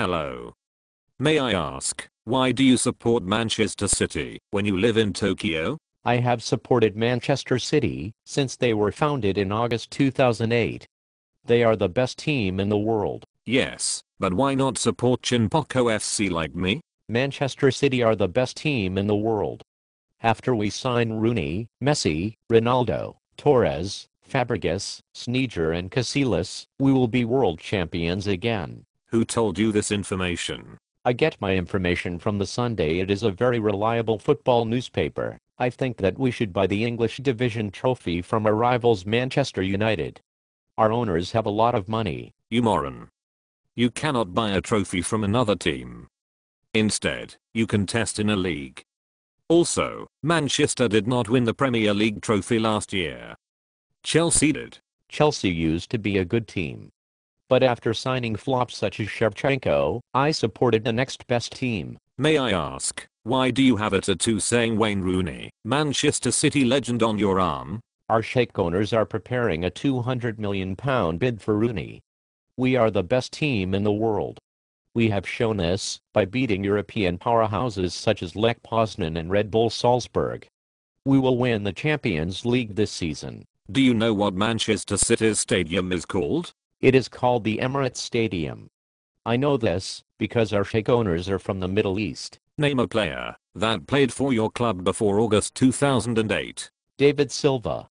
Hello. May I ask, why do you support Manchester City when you live in Tokyo? I have supported Manchester City since they were founded in August 2008. They are the best team in the world. Yes, but why not support Chinpoco FC like me? Manchester City are the best team in the world. After we sign Rooney, Messi, Ronaldo, Torres, Fabregas, Sneijder and Casillas, we will be world champions again. Who told you this information? I get my information from the Sunday. It is a very reliable football newspaper. I think that we should buy the English division trophy from our rivals Manchester United. Our owners have a lot of money. You moron. You cannot buy a trophy from another team. Instead, you contest in a league. Also, Manchester did not win the Premier League trophy last year. Chelsea did. Chelsea used to be a good team but after signing flops such as Shevchenko, I supported the next best team. May I ask, why do you have a tattoo saying Wayne Rooney, Manchester City legend on your arm? Our Sheikh owners are preparing a £200 million bid for Rooney. We are the best team in the world. We have shown this by beating European powerhouses such as Lech Poznan and Red Bull Salzburg. We will win the Champions League this season. Do you know what Manchester City's stadium is called? It is called the Emirates Stadium. I know this because our Sheikh owners are from the Middle East. Name a player that played for your club before August 2008. David Silva.